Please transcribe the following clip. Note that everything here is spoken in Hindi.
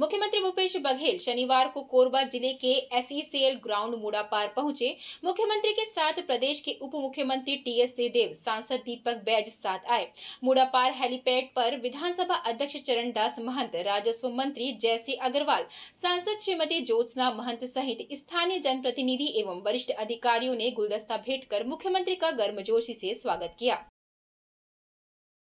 मुख्यमंत्री भूपेश बघेल शनिवार को कोरबा जिले के एल ग्राउंड मुड़ापार पहुंचे मुख्यमंत्री के साथ प्रदेश के उप मुख्यमंत्री टी एस सिंहदेव सांसद दीपक बैज साथ आए मुड़ापार हेलीपैड पर विधानसभा अध्यक्ष चरण दास महंत राजस्व मंत्री जयसिंह अग्रवाल सांसद श्रीमती ज्योत्सना महंत सहित स्थानीय जनप्रतिनिधि एवं वरिष्ठ अधिकारियों ने गुलदस्ता भेंट कर मुख्यमंत्री का गर्मजोशी से स्वागत किया